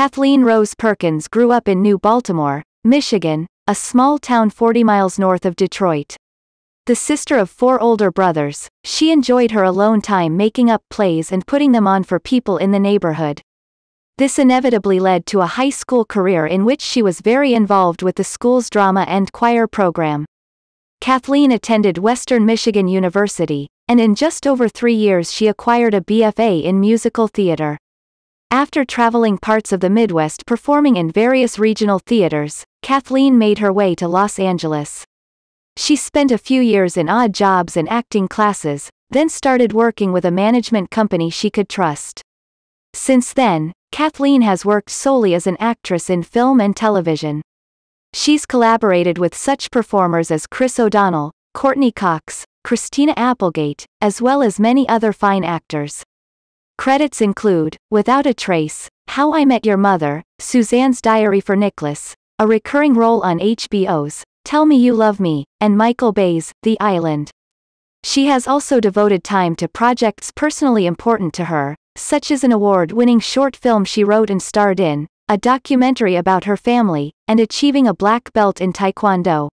Kathleen Rose Perkins grew up in New Baltimore, Michigan, a small town 40 miles north of Detroit. The sister of four older brothers, she enjoyed her alone time making up plays and putting them on for people in the neighborhood. This inevitably led to a high school career in which she was very involved with the school's drama and choir program. Kathleen attended Western Michigan University, and in just over three years she acquired a BFA in musical theater. After traveling parts of the Midwest performing in various regional theaters, Kathleen made her way to Los Angeles. She spent a few years in odd jobs and acting classes, then started working with a management company she could trust. Since then, Kathleen has worked solely as an actress in film and television. She's collaborated with such performers as Chris O'Donnell, Courtney Cox, Christina Applegate, as well as many other fine actors. Credits include Without a Trace, How I Met Your Mother, Suzanne's Diary for Nicholas, a recurring role on HBO's Tell Me You Love Me, and Michael Bay's The Island. She has also devoted time to projects personally important to her, such as an award winning short film she wrote and starred in, a documentary about her family, and achieving a black belt in Taekwondo.